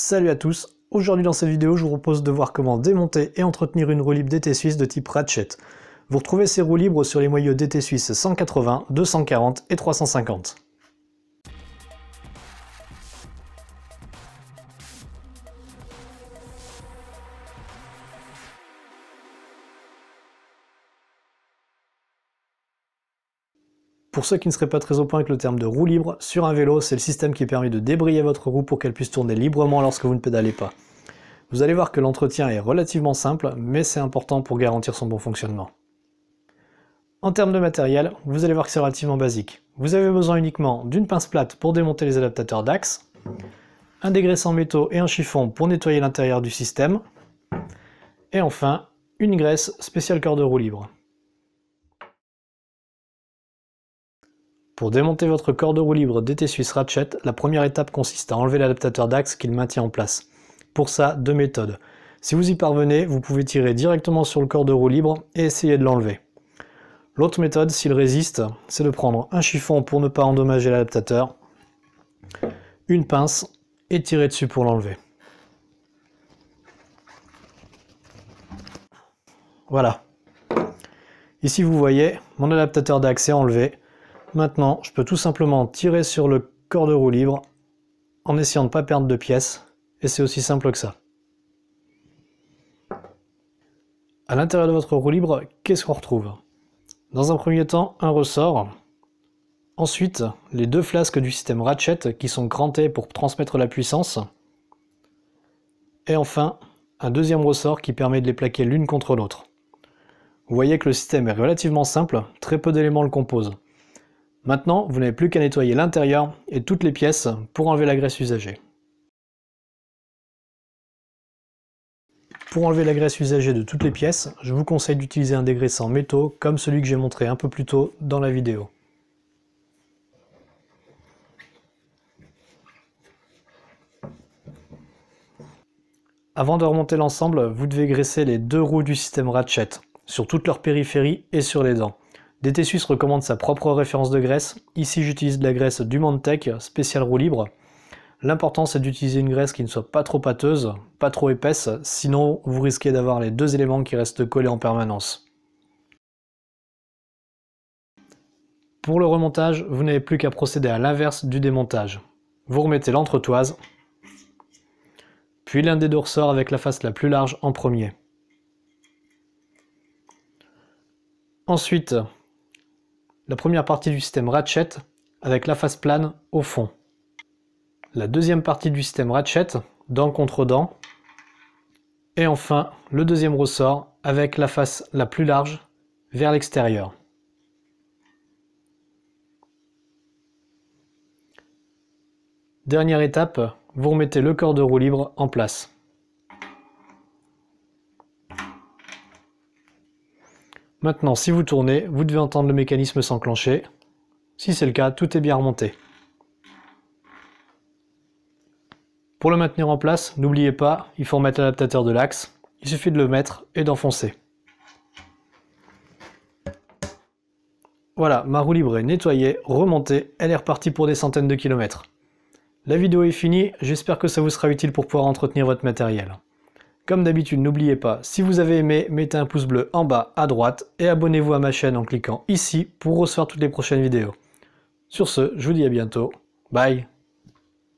Salut à tous Aujourd'hui dans cette vidéo, je vous propose de voir comment démonter et entretenir une roue libre DT Suisse de type Ratchet. Vous retrouvez ces roues libres sur les moyeux DT Suisse 180, 240 et 350. Pour ceux qui ne seraient pas très au point avec le terme de roue libre, sur un vélo, c'est le système qui permet de débrayer votre roue pour qu'elle puisse tourner librement lorsque vous ne pédalez pas. Vous allez voir que l'entretien est relativement simple, mais c'est important pour garantir son bon fonctionnement. En termes de matériel, vous allez voir que c'est relativement basique. Vous avez besoin uniquement d'une pince plate pour démonter les adaptateurs d'axe, un dégraissant métaux et un chiffon pour nettoyer l'intérieur du système, et enfin, une graisse spéciale de roue libre. Pour démonter votre corps de roue libre DT Suisse Ratchet, la première étape consiste à enlever l'adaptateur d'axe qu'il maintient en place. Pour ça, deux méthodes. Si vous y parvenez, vous pouvez tirer directement sur le corps de roue libre et essayer de l'enlever. L'autre méthode, s'il résiste, c'est de prendre un chiffon pour ne pas endommager l'adaptateur, une pince et tirer dessus pour l'enlever. Voilà. Ici, vous voyez, mon adaptateur est enlevé. Maintenant, je peux tout simplement tirer sur le corps de roue libre en essayant de ne pas perdre de pièces, et c'est aussi simple que ça. À l'intérieur de votre roue libre, qu'est-ce qu'on retrouve Dans un premier temps, un ressort. Ensuite, les deux flasques du système Ratchet qui sont crantées pour transmettre la puissance. Et enfin, un deuxième ressort qui permet de les plaquer l'une contre l'autre. Vous voyez que le système est relativement simple, très peu d'éléments le composent. Maintenant, vous n'avez plus qu'à nettoyer l'intérieur et toutes les pièces pour enlever la graisse usagée. Pour enlever la graisse usagée de toutes les pièces, je vous conseille d'utiliser un dégraissant métaux comme celui que j'ai montré un peu plus tôt dans la vidéo. Avant de remonter l'ensemble, vous devez graisser les deux roues du système Ratchet, sur toute leur périphérie et sur les dents. DT Suisse recommande sa propre référence de graisse. Ici, j'utilise de la graisse du Mantec, spécial roue libre. L'important, c'est d'utiliser une graisse qui ne soit pas trop pâteuse, pas trop épaisse, sinon vous risquez d'avoir les deux éléments qui restent collés en permanence. Pour le remontage, vous n'avez plus qu'à procéder à l'inverse du démontage. Vous remettez l'entretoise, puis l'un des deux ressorts avec la face la plus large en premier. Ensuite, la première partie du système Ratchet avec la face plane au fond. La deuxième partie du système Ratchet, dent contre dent. Et enfin, le deuxième ressort avec la face la plus large vers l'extérieur. Dernière étape, vous remettez le corps de roue libre en place. Maintenant, si vous tournez, vous devez entendre le mécanisme s'enclencher. Si c'est le cas, tout est bien remonté. Pour le maintenir en place, n'oubliez pas, il faut remettre l'adaptateur de l'axe. Il suffit de le mettre et d'enfoncer. Voilà, ma roue libre est nettoyée, remontée, elle est repartie pour des centaines de kilomètres. La vidéo est finie, j'espère que ça vous sera utile pour pouvoir entretenir votre matériel. Comme d'habitude, n'oubliez pas, si vous avez aimé, mettez un pouce bleu en bas à droite et abonnez-vous à ma chaîne en cliquant ici pour recevoir toutes les prochaines vidéos. Sur ce, je vous dis à bientôt. Bye